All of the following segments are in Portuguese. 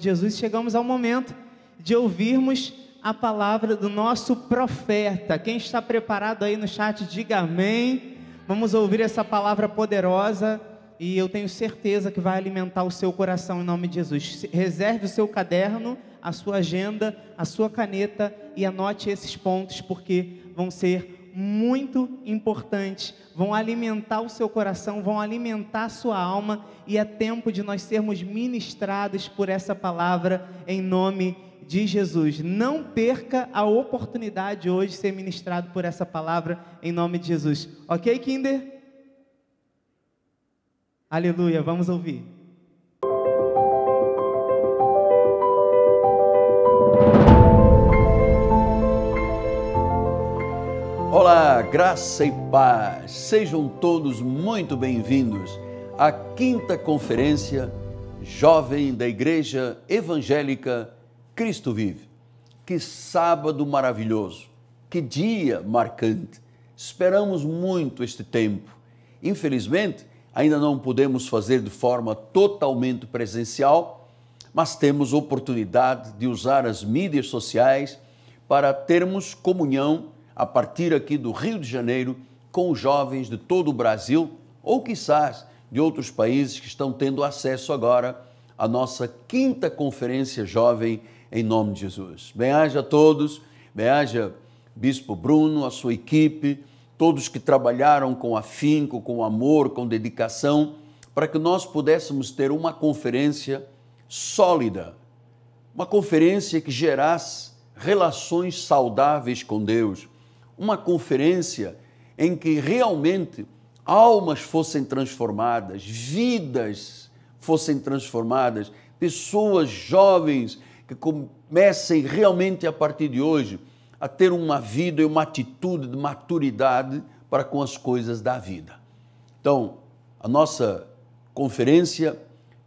Jesus, chegamos ao momento de ouvirmos a palavra do nosso profeta. Quem está preparado aí no chat, diga amém. Vamos ouvir essa palavra poderosa e eu tenho certeza que vai alimentar o seu coração em nome de Jesus. Reserve o seu caderno, a sua agenda, a sua caneta e anote esses pontos porque vão ser muito importante, vão alimentar o seu coração, vão alimentar a sua alma, e é tempo de nós sermos ministrados por essa palavra em nome de Jesus. Não perca a oportunidade hoje de ser ministrado por essa palavra em nome de Jesus. Ok, Kinder? Aleluia, vamos ouvir. Olá, graça e paz. Sejam todos muito bem-vindos à quinta conferência jovem da Igreja Evangélica Cristo Vive. Que sábado maravilhoso, que dia marcante. Esperamos muito este tempo. Infelizmente, ainda não podemos fazer de forma totalmente presencial, mas temos oportunidade de usar as mídias sociais para termos comunhão a partir aqui do Rio de Janeiro com jovens de todo o Brasil ou quizás de outros países que estão tendo acesso agora à nossa quinta conferência jovem em nome de Jesus. bem aja a todos, bem aja Bispo Bruno, a sua equipe, todos que trabalharam com afinco, com amor, com dedicação, para que nós pudéssemos ter uma conferência sólida, uma conferência que gerasse relações saudáveis com Deus, uma conferência em que realmente almas fossem transformadas, vidas fossem transformadas, pessoas jovens que comecem realmente a partir de hoje a ter uma vida e uma atitude de maturidade para com as coisas da vida. Então, a nossa conferência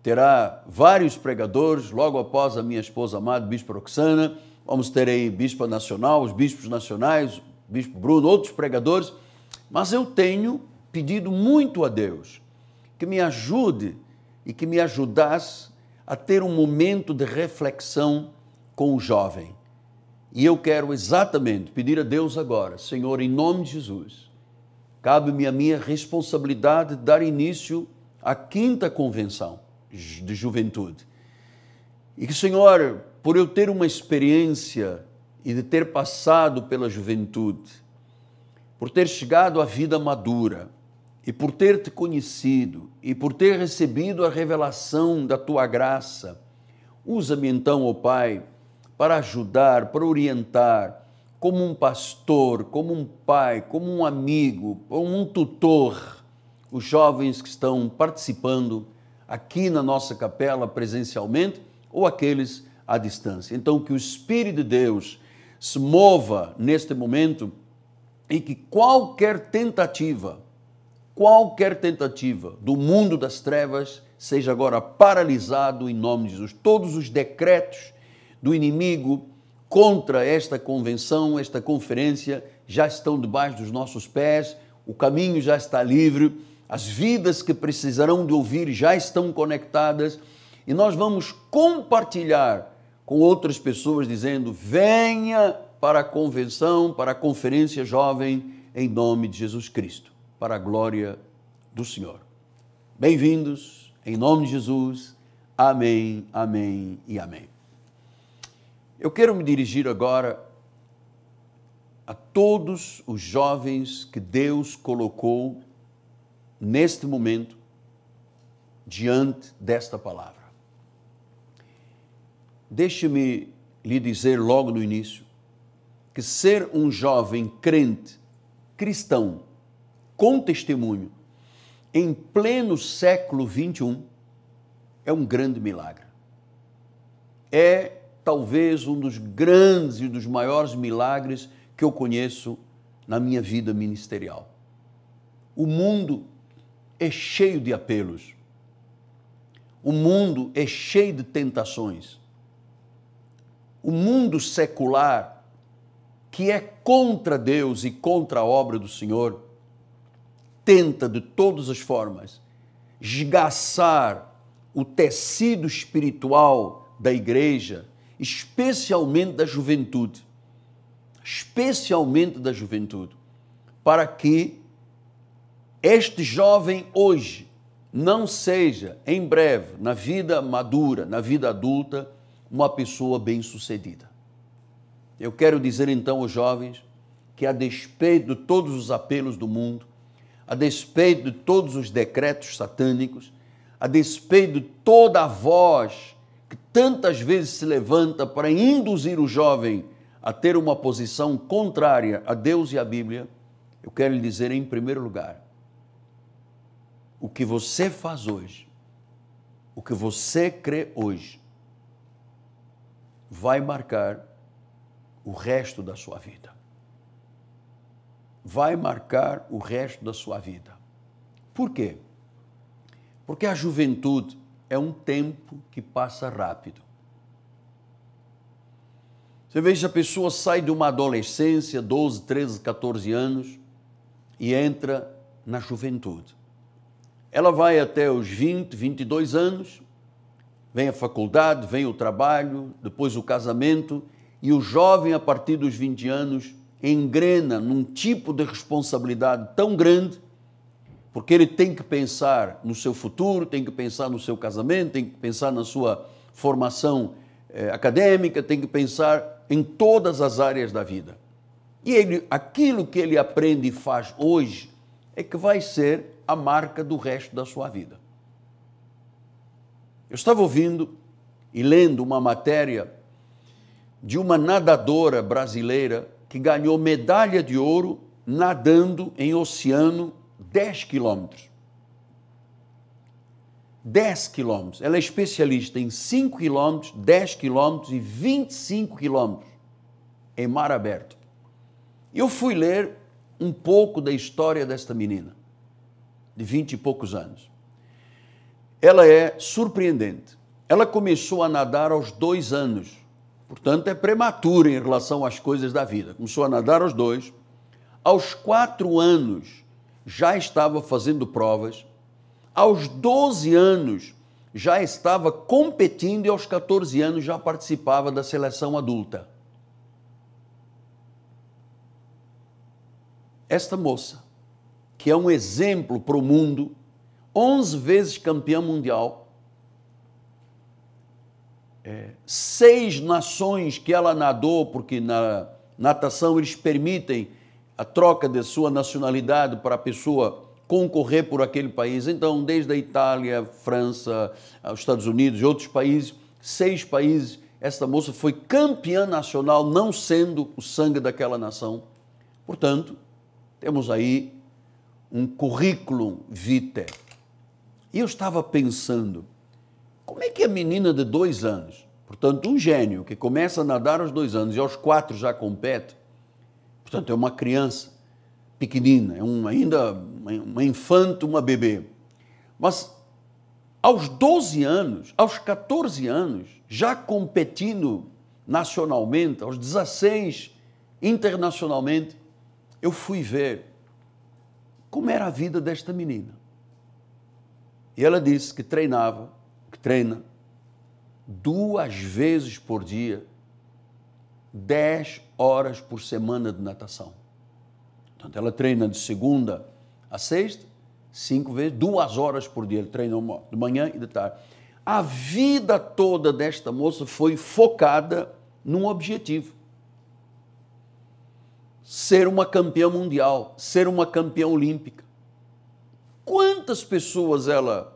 terá vários pregadores, logo após a minha esposa amada, Bispo Roxana, vamos ter aí Bispo Nacional, os bispos nacionais, Bispo Bruno, outros pregadores, mas eu tenho pedido muito a Deus que me ajude e que me ajudasse a ter um momento de reflexão com o jovem. E eu quero exatamente pedir a Deus agora, Senhor, em nome de Jesus, cabe-me a minha responsabilidade de dar início à quinta convenção de juventude. E que, Senhor, por eu ter uma experiência e de ter passado pela juventude, por ter chegado à vida madura e por ter te conhecido e por ter recebido a revelação da tua graça. Usa-me então, ó oh Pai, para ajudar, para orientar, como um pastor, como um pai, como um amigo, como um tutor, os jovens que estão participando aqui na nossa capela presencialmente ou aqueles à distância. Então, que o Espírito de Deus se mova neste momento e que qualquer tentativa, qualquer tentativa do mundo das trevas seja agora paralisado em nome de Jesus. Todos os decretos do inimigo contra esta convenção, esta conferência, já estão debaixo dos nossos pés, o caminho já está livre, as vidas que precisarão de ouvir já estão conectadas e nós vamos compartilhar com outras pessoas dizendo: venha para a convenção, para a conferência jovem, em nome de Jesus Cristo, para a glória do Senhor. Bem-vindos, em nome de Jesus. Amém, amém e amém. Eu quero me dirigir agora a todos os jovens que Deus colocou neste momento diante desta palavra. Deixe-me lhe dizer logo no início que ser um jovem crente, cristão, com testemunho, em pleno século XXI, é um grande milagre. É talvez um dos grandes e dos maiores milagres que eu conheço na minha vida ministerial. O mundo é cheio de apelos. O mundo é cheio de tentações o mundo secular, que é contra Deus e contra a obra do Senhor, tenta de todas as formas esgaçar o tecido espiritual da igreja, especialmente da juventude. Especialmente da juventude, para que este jovem hoje não seja, em breve, na vida madura, na vida adulta, uma pessoa bem-sucedida. Eu quero dizer então aos jovens que, a despeito de todos os apelos do mundo, a despeito de todos os decretos satânicos, a despeito de toda a voz que tantas vezes se levanta para induzir o jovem a ter uma posição contrária a Deus e à Bíblia, eu quero lhe dizer em primeiro lugar: o que você faz hoje, o que você crê hoje, vai marcar o resto da sua vida. Vai marcar o resto da sua vida. Por quê? Porque a juventude é um tempo que passa rápido. Você veja, a pessoa sai de uma adolescência, 12, 13, 14 anos, e entra na juventude. Ela vai até os 20, 22 anos, Vem a faculdade, vem o trabalho, depois o casamento, e o jovem, a partir dos 20 anos, engrena num tipo de responsabilidade tão grande, porque ele tem que pensar no seu futuro, tem que pensar no seu casamento, tem que pensar na sua formação eh, acadêmica, tem que pensar em todas as áreas da vida. E ele, aquilo que ele aprende e faz hoje é que vai ser a marca do resto da sua vida. Eu estava ouvindo e lendo uma matéria de uma nadadora brasileira que ganhou medalha de ouro nadando em oceano 10 quilômetros. 10 quilômetros. Ela é especialista em 5 quilômetros, 10 quilômetros e 25 quilômetros em mar aberto. Eu fui ler um pouco da história desta menina, de 20 e poucos anos ela é surpreendente. Ela começou a nadar aos dois anos, portanto é prematura em relação às coisas da vida. Começou a nadar aos dois, aos quatro anos já estava fazendo provas, aos 12 anos já estava competindo e aos 14 anos já participava da seleção adulta. Esta moça, que é um exemplo para o mundo, 11 vezes campeã mundial, é, seis nações que ela nadou, porque na natação eles permitem a troca de sua nacionalidade para a pessoa concorrer por aquele país. Então, desde a Itália, França, os Estados Unidos e outros países, seis países, essa moça foi campeã nacional, não sendo o sangue daquela nação. Portanto, temos aí um currículo vitae. E eu estava pensando, como é que a menina de dois anos, portanto, um gênio que começa a nadar aos dois anos e aos quatro já compete, portanto, é uma criança pequenina, é um, ainda uma infanta, uma bebê. Mas aos 12 anos, aos 14 anos, já competindo nacionalmente, aos 16 internacionalmente, eu fui ver como era a vida desta menina. E ela disse que treinava, que treina duas vezes por dia, dez horas por semana de natação. Então, ela treina de segunda a sexta, cinco vezes, duas horas por dia. Ela treina de manhã e de tarde. A vida toda desta moça foi focada num objetivo: ser uma campeã mundial, ser uma campeã olímpica. Quantas pessoas ela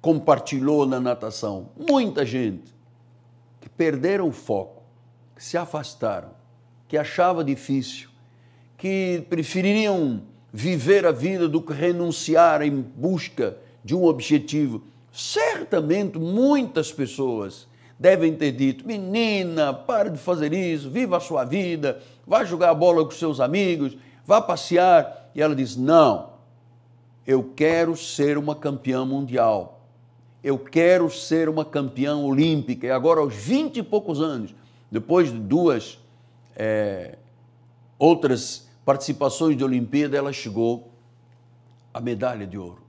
compartilhou na natação? Muita gente que perderam o foco, que se afastaram, que achava difícil, que prefeririam viver a vida do que renunciar em busca de um objetivo. Certamente muitas pessoas devem ter dito: menina, pare de fazer isso, viva a sua vida, vá jogar bola com seus amigos, vá passear. E ela diz: não, eu quero ser uma campeã mundial. Eu quero ser uma campeã olímpica. E agora, aos 20 e poucos anos, depois de duas é, outras participações de Olimpíada, ela chegou à medalha de ouro.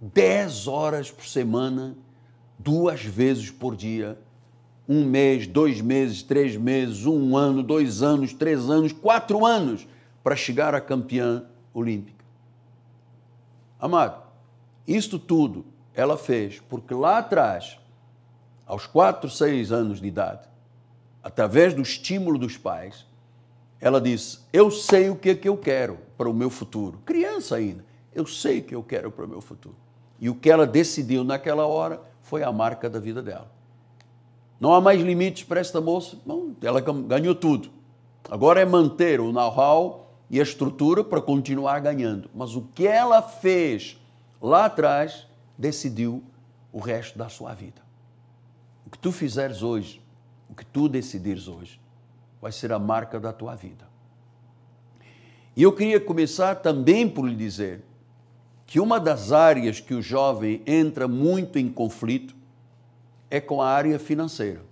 10 horas por semana, duas vezes por dia, um mês, dois meses, três meses, um ano, dois anos, três anos, quatro anos, para chegar à campeã olímpica. Amado, isto tudo ela fez porque lá atrás, aos quatro seis anos de idade, através do estímulo dos pais, ela disse: Eu sei o que é que eu quero para o meu futuro. Criança ainda, eu sei o que eu quero para o meu futuro. E o que ela decidiu naquela hora foi a marca da vida dela. Não há mais limites para esta moça? Bom, ela ganhou tudo. Agora é manter o know-how e a estrutura para continuar ganhando. Mas o que ela fez lá atrás decidiu o resto da sua vida. O que tu fizeres hoje, o que tu decidires hoje, vai ser a marca da tua vida. E eu queria começar também por lhe dizer que uma das áreas que o jovem entra muito em conflito é com a área financeira.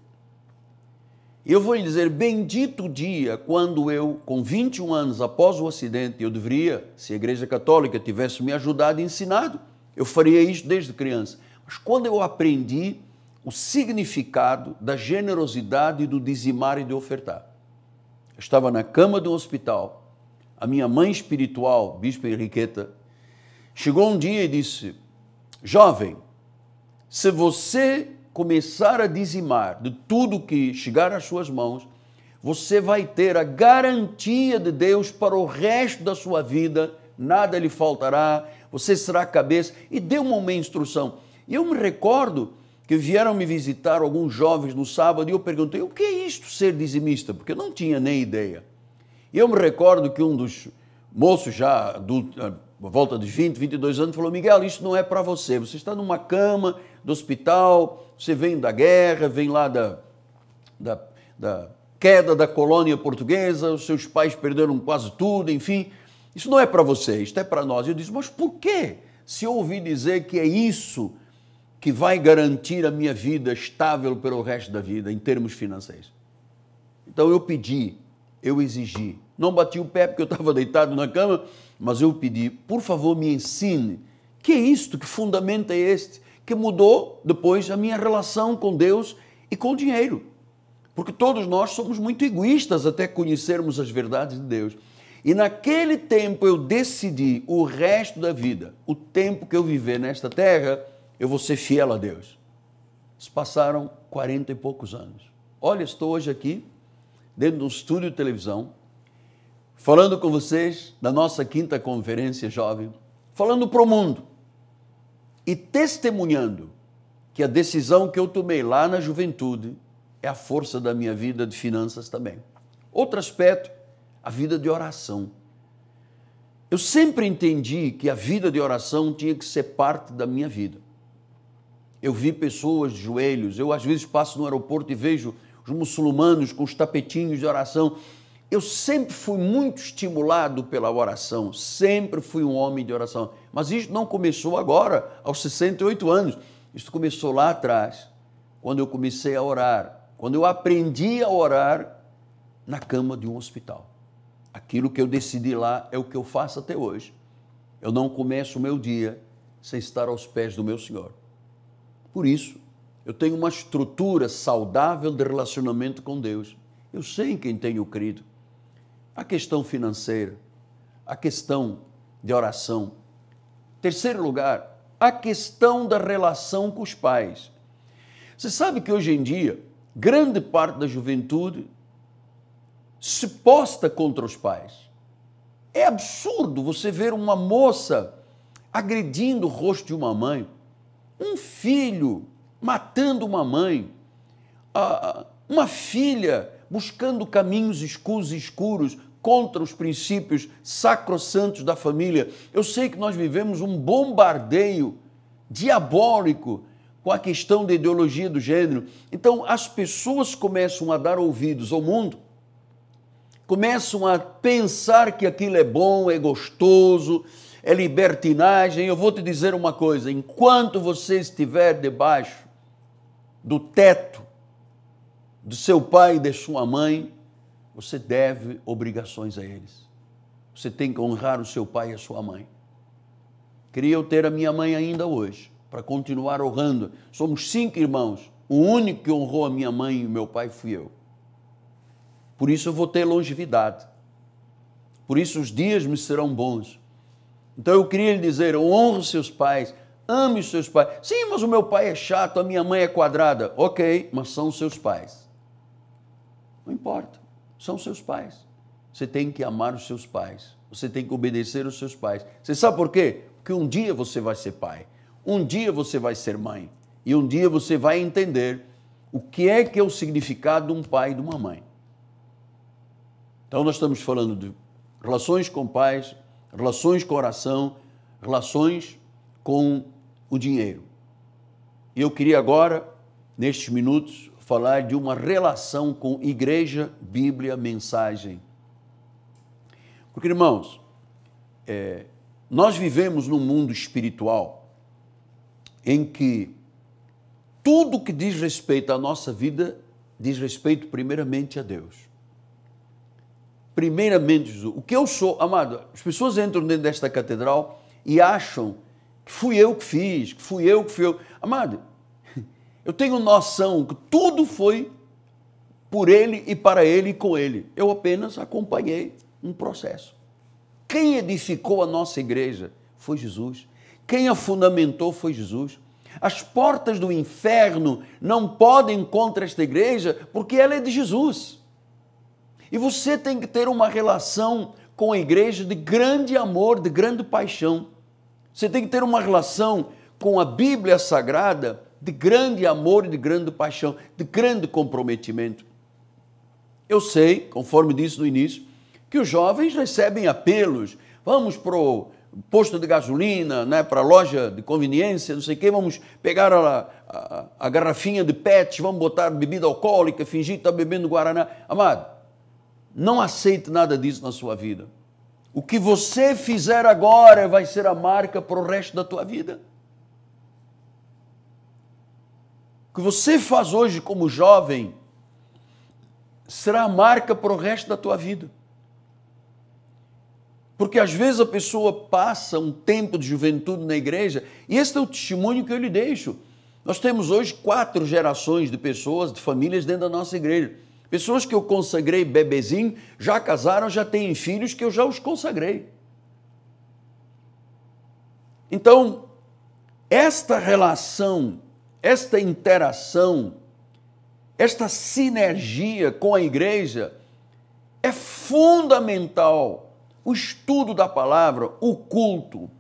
Eu vou lhe dizer, bendito o dia quando eu, com 21 anos após o acidente, eu deveria, se a Igreja Católica tivesse me ajudado e ensinado, eu faria isso desde criança. Mas quando eu aprendi o significado da generosidade do dizimar e de ofertar. Eu estava na cama do hospital, a minha mãe espiritual, Bispo Henriqueta, chegou um dia e disse: Jovem, se você começar a dizimar de tudo que chegar às suas mãos, você vai ter a garantia de Deus para o resto da sua vida, nada lhe faltará, você será cabeça. E deu-me uma instrução. E eu me recordo que vieram me visitar alguns jovens no sábado e eu perguntei: o que é isto ser dizimista? Porque eu não tinha nem ideia. E eu me recordo que um dos moços já adulto, por volta dos 20, 22 anos, falou: Miguel, isso não é para você. Você está numa cama do hospital, você vem da guerra, vem lá da, da, da queda da colônia portuguesa, os seus pais perderam quase tudo, enfim. Isso não é para você, isto é para nós. Eu disse: Mas por que? Se eu ouvi dizer que é isso que vai garantir a minha vida estável pelo resto da vida, em termos financeiros. Então eu pedi, eu exigi. Não bati o pé porque eu estava deitado na cama mas eu pedi, por favor, me ensine. Que é isto? Que fundamento é este? Que mudou depois a minha relação com Deus e com o dinheiro. Porque todos nós somos muito egoístas até conhecermos as verdades de Deus. E naquele tempo eu decidi o resto da vida, o tempo que eu viver nesta terra, eu vou ser fiel a Deus. Se passaram 40 e poucos anos. Olha, estou hoje aqui, dentro de um estúdio de televisão, falando com vocês da nossa quinta conferência jovem, falando para o mundo e testemunhando que a decisão que eu tomei lá na juventude é a força da minha vida de finanças também. Outro aspecto, a vida de oração. Eu sempre entendi que a vida de oração tinha que ser parte da minha vida. Eu vi pessoas de joelhos, eu às vezes passo no aeroporto e vejo os muçulmanos com os tapetinhos de oração eu sempre fui muito estimulado pela oração, sempre fui um homem de oração. Mas isso não começou agora, aos 68 anos. Isso começou lá atrás, quando eu comecei a orar, quando eu aprendi a orar na cama de um hospital. Aquilo que eu decidi lá é o que eu faço até hoje. Eu não começo o meu dia sem estar aos pés do meu Senhor. Por isso, eu tenho uma estrutura saudável de relacionamento com Deus. Eu sei em quem tenho crido a questão financeira, a questão de oração. Terceiro lugar, a questão da relação com os pais. Você sabe que hoje em dia, grande parte da juventude se posta contra os pais. É absurdo você ver uma moça agredindo o rosto de uma mãe, um filho matando uma mãe, uma filha buscando caminhos escuros, e escuros contra os princípios sacrossantos da família. Eu sei que nós vivemos um bombardeio diabólico com a questão da ideologia do gênero. Então, as pessoas começam a dar ouvidos ao mundo, começam a pensar que aquilo é bom, é gostoso, é libertinagem. Eu vou te dizer uma coisa: enquanto você estiver debaixo do teto do seu pai e de sua mãe, você deve obrigações a eles. Você tem que honrar o seu pai e a sua mãe. Queria eu ter a minha mãe ainda hoje, para continuar honrando. Somos cinco irmãos. O único que honrou a minha mãe e o meu pai fui eu. Por isso eu vou ter longevidade. Por isso os dias me serão bons. Então eu queria lhe dizer: honre seus pais, ame seus pais. Sim, mas o meu pai é chato, a minha mãe é quadrada. Ok, mas são seus pais. Não importa são seus pais. Você tem que amar os seus pais. Você tem que obedecer os seus pais. Você sabe por quê? Porque um dia você vai ser pai. Um dia você vai ser mãe. E um dia você vai entender o que é que é o significado de um pai e de uma mãe. Então nós estamos falando de relações com pais, relações com oração, relações com o dinheiro. E eu queria agora, nestes minutos, falar de uma relação com igreja, Bíblia, mensagem. Porque, irmãos, é, nós vivemos num mundo espiritual em que tudo que diz respeito à nossa vida diz respeito primeiramente a Deus. Primeiramente, Jesus. O que eu sou, amado, as pessoas entram dentro desta catedral e acham que fui eu que fiz, que fui eu que fui eu. Amado, eu tenho noção que tudo foi por ele e para ele e com ele. Eu apenas acompanhei um processo. Quem edificou a nossa igreja foi Jesus. Quem a fundamentou foi Jesus. As portas do inferno não podem contra esta igreja porque ela é de Jesus. E você tem que ter uma relação com a igreja de grande amor, de grande paixão. Você tem que ter uma relação com a Bíblia Sagrada de grande amor e de grande paixão, de grande comprometimento. Eu sei, conforme disse no início, que os jovens recebem apelos. Vamos para o posto de gasolina, né, para a loja de conveniência, não sei o quê, vamos pegar a, a, a garrafinha de PET, vamos botar bebida alcoólica, fingir que está bebendo Guaraná. Amado, não aceite nada disso na sua vida. O que você fizer agora vai ser a marca para o resto da tua vida. que você faz hoje como jovem será a marca para o resto da tua vida. Porque às vezes a pessoa passa um tempo de juventude na igreja, e esse é o testemunho que eu lhe deixo. Nós temos hoje quatro gerações de pessoas, de famílias dentro da nossa igreja. Pessoas que eu consagrei bebezinho, já casaram, já têm filhos que eu já os consagrei. Então, esta relação esta interação, esta sinergia com a igreja é fundamental. O estudo da palavra, o culto.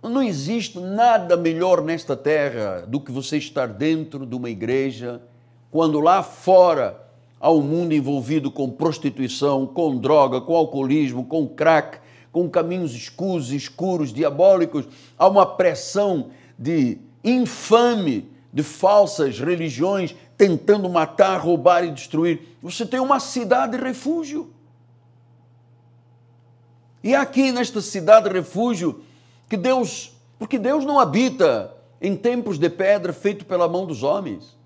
Não existe nada melhor nesta terra do que você estar dentro de uma igreja, quando lá fora há um mundo envolvido com prostituição, com droga, com alcoolismo, com crack, com caminhos escuros, diabólicos, há uma pressão de infame de falsas religiões tentando matar, roubar e destruir. Você tem uma cidade refúgio. E é aqui nesta cidade refúgio que Deus, porque Deus não habita em templos de pedra feito pela mão dos homens.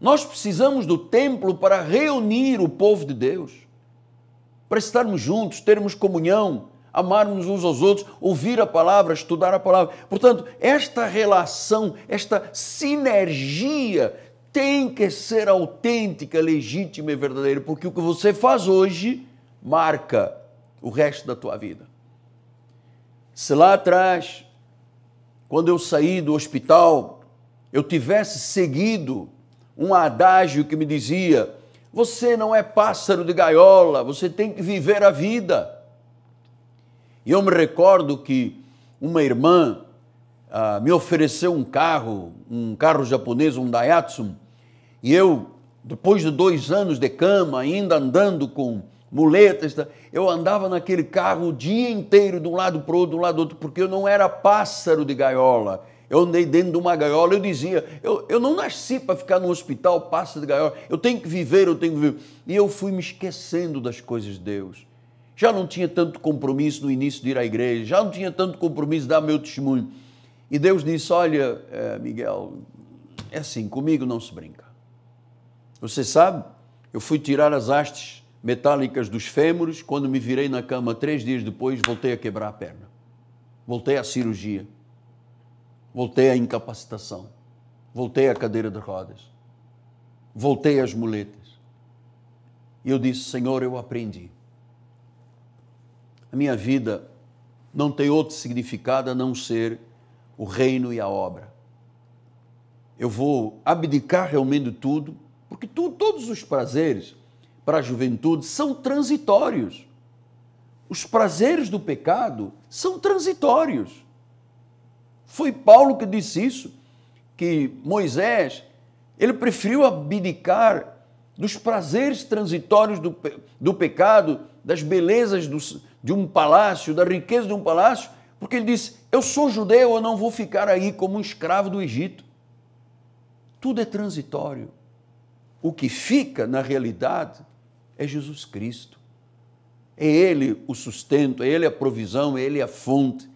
Nós precisamos do templo para reunir o povo de Deus, para estarmos juntos, termos comunhão, Amarmos uns aos outros, ouvir a palavra, estudar a palavra. Portanto, esta relação, esta sinergia tem que ser autêntica, legítima e verdadeira, porque o que você faz hoje marca o resto da tua vida. Se lá atrás, quando eu saí do hospital, eu tivesse seguido um adágio que me dizia: você não é pássaro de gaiola, você tem que viver a vida. E eu me recordo que uma irmã ah, me ofereceu um carro, um carro japonês, um Daihatsu, e eu, depois de dois anos de cama, ainda andando com muletas, tá, eu andava naquele carro o dia inteiro, de um lado para o outro, de um lado para outro, porque eu não era pássaro de gaiola. Eu andei dentro de uma gaiola, eu dizia, eu, eu não nasci para ficar no hospital, pássaro de gaiola, eu tenho que viver, eu tenho que viver. E eu fui me esquecendo das coisas de Deus já não tinha tanto compromisso no início de ir à igreja, já não tinha tanto compromisso de dar meu testemunho. E Deus disse: Olha, eh, Miguel, é assim, comigo não se brinca. Você sabe, eu fui tirar as hastes metálicas dos fêmures, quando me virei na cama três dias depois, voltei a quebrar a perna. Voltei à cirurgia. Voltei à incapacitação. Voltei à cadeira de rodas. Voltei às muletas. E eu disse: Senhor, eu aprendi a minha vida não tem outro significado a não ser o reino e a obra. Eu vou abdicar realmente de tudo, porque tu, todos os prazeres para a juventude são transitórios. Os prazeres do pecado são transitórios. Foi Paulo que disse isso, que Moisés, ele preferiu abdicar dos prazeres transitórios do, do pecado das belezas do, de um palácio, da riqueza de um palácio, porque ele disse: Eu sou judeu, eu não vou ficar aí como um escravo do Egito. Tudo é transitório. O que fica, na realidade, é Jesus Cristo. É Ele o sustento, é Ele a provisão, é Ele a fonte,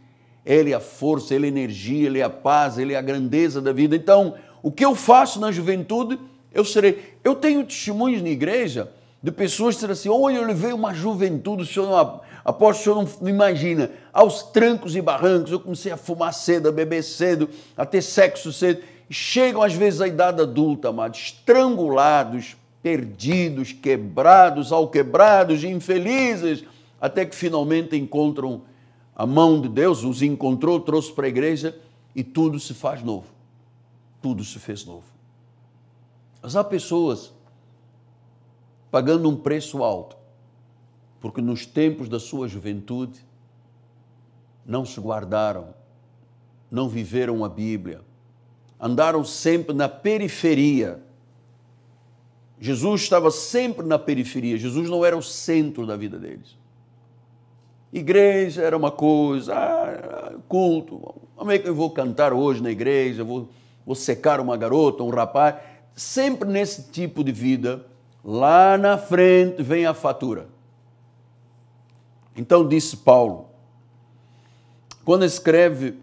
é Ele a força, é Ele a energia, é Ele a paz, é Ele a grandeza da vida. Então, o que eu faço na juventude, eu serei. Eu tenho testemunhos na igreja de pessoas dizendo assim: olha, eu levei uma juventude, o senhor não, aposto o senhor não, imagina, aos trancos e barrancos, eu comecei a fumar cedo, a beber cedo, a ter sexo cedo. Chegam às vezes à idade adulta, amados, estrangulados, perdidos, quebrados, alquebrados, infelizes, até que finalmente encontram a mão de Deus, os encontrou, trouxe para a igreja e tudo se faz novo. Tudo se fez novo. Mas há pessoas pagando um preço alto, porque nos tempos da sua juventude não se guardaram, não viveram a Bíblia, andaram sempre na periferia. Jesus estava sempre na periferia, Jesus não era o centro da vida deles. Igreja era uma coisa, ah, culto, como é que eu vou cantar hoje na igreja? Vou, vou secar uma garota, um rapaz. Sempre nesse tipo de vida, Lá na frente vem a fatura. Então disse Paulo, quando escreve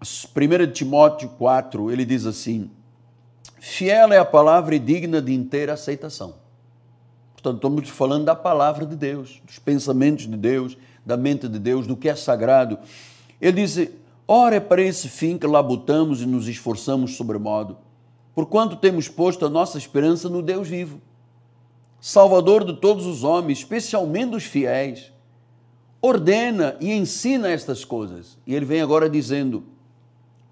1 Timóteo 4, ele diz assim: Fiel é a palavra e digna de inteira aceitação. Portanto, estamos falando da palavra de Deus, dos pensamentos de Deus, da mente de Deus, do que é sagrado. Ele diz: Ora, é para esse fim que labutamos e nos esforçamos sobremodo, porquanto temos posto a nossa esperança no Deus vivo Salvador de todos os homens, especialmente dos fiéis, ordena e ensina estas coisas. E ele vem agora dizendo: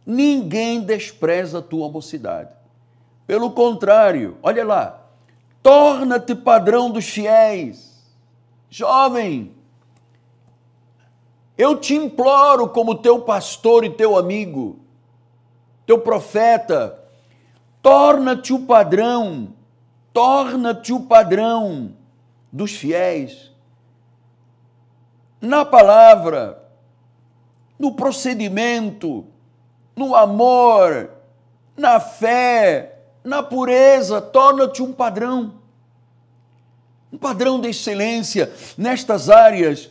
ninguém despreza a tua mocidade. Pelo contrário, olha lá, torna-te padrão dos fiéis. Jovem, eu te imploro como teu pastor e teu amigo, teu profeta, torna-te o padrão torna-te o padrão dos fiéis. Na palavra, no procedimento, no amor, na fé, na pureza, torna-te um padrão. Um padrão de excelência nestas áreas,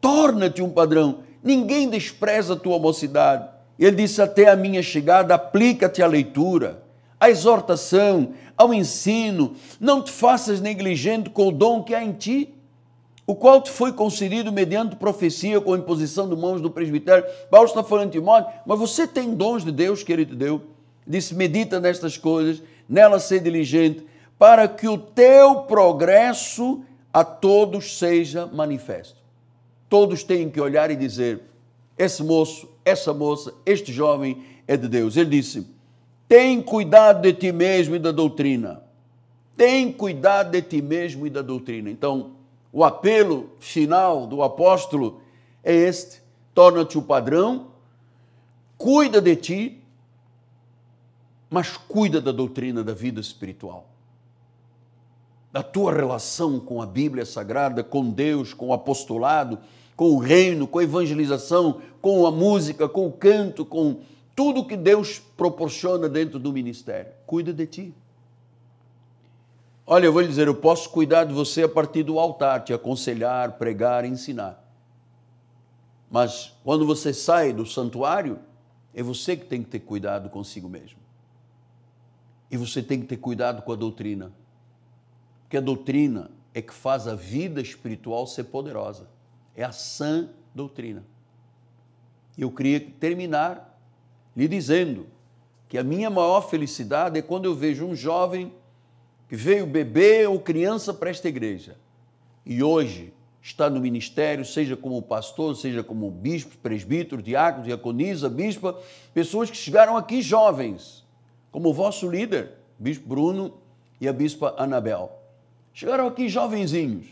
torna-te um padrão. Ninguém despreza a tua mocidade. Ele disse: Até a minha chegada, aplica-te à leitura, à exortação, ao ensino. Não te faças negligente com o dom que há em ti, o qual te foi concedido mediante profecia com imposição de mãos do presbitério. Paulo está falando de Timóteo, mas você tem dons de Deus que ele te deu. Disse: medita nestas coisas, nela ser diligente, para que o teu progresso a todos seja manifesto. Todos têm que olhar e dizer: esse moço, essa moça, este jovem é de Deus. Ele disse: tem cuidado de ti mesmo e da doutrina. Tem cuidado de ti mesmo e da doutrina. Então, o apelo final do apóstolo é este: torna-te o padrão, cuida de ti, mas cuida da doutrina da vida espiritual, da tua relação com a Bíblia Sagrada, com Deus, com o apostolado, com o reino, com a evangelização, com a música, com o canto, com tudo que Deus proporciona dentro do ministério. Cuida de ti. Olha, eu vou lhe dizer, eu posso cuidar de você a partir do altar, te aconselhar, pregar, ensinar. Mas quando você sai do santuário, é você que tem que ter cuidado consigo mesmo. E você tem que ter cuidado com a doutrina. Porque a doutrina é que faz a vida espiritual ser poderosa. É a sã doutrina. Eu queria terminar lhe dizendo que a minha maior felicidade é quando eu vejo um jovem que veio bebê ou criança para esta igreja e hoje está no ministério, seja como pastor, seja como bispo, presbítero, diácono, diaconisa, bispa, pessoas que chegaram aqui jovens, como o vosso líder, bispo Bruno e a bispa Anabel. Chegaram aqui jovenzinhos,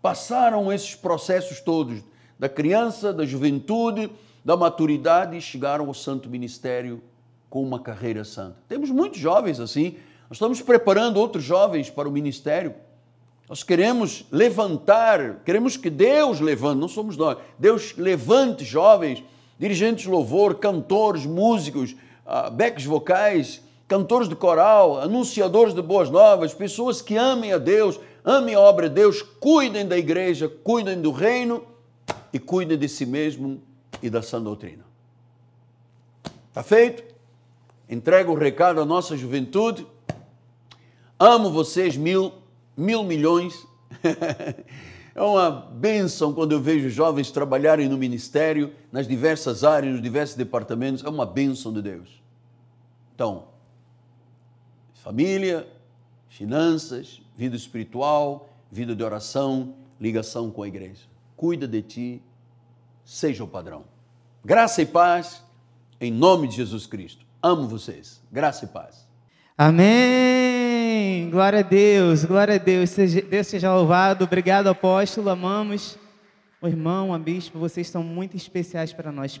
passaram esses processos todos da criança, da juventude, da maturidade e chegaram ao santo ministério com uma carreira santa. Temos muitos jovens assim, nós estamos preparando outros jovens para o ministério. Nós queremos levantar, queremos que Deus levante, não somos nós, Deus levante jovens, dirigentes de louvor, cantores, músicos, becos ah, backs vocais, cantores de coral, anunciadores de boas novas, pessoas que amem a Deus, amem a obra de Deus, cuidem da igreja, cuidem do reino e cuidem de si mesmo e da sã doutrina. Está feito? Entrego o recado à nossa juventude. Amo vocês mil, mil milhões. É uma bênção quando eu vejo jovens trabalharem no ministério, nas diversas áreas, nos diversos departamentos. É uma bênção de Deus. Então, família, finanças, vida espiritual, vida de oração, ligação com a igreja. Cuida de ti seja o padrão. Graça e paz, em nome de Jesus Cristo. Amo vocês. Graça e paz. Amém. Glória a Deus, glória a Deus. Deus seja louvado. Obrigado, apóstolo. Amamos. O irmão, a bispo, vocês são muito especiais para nós.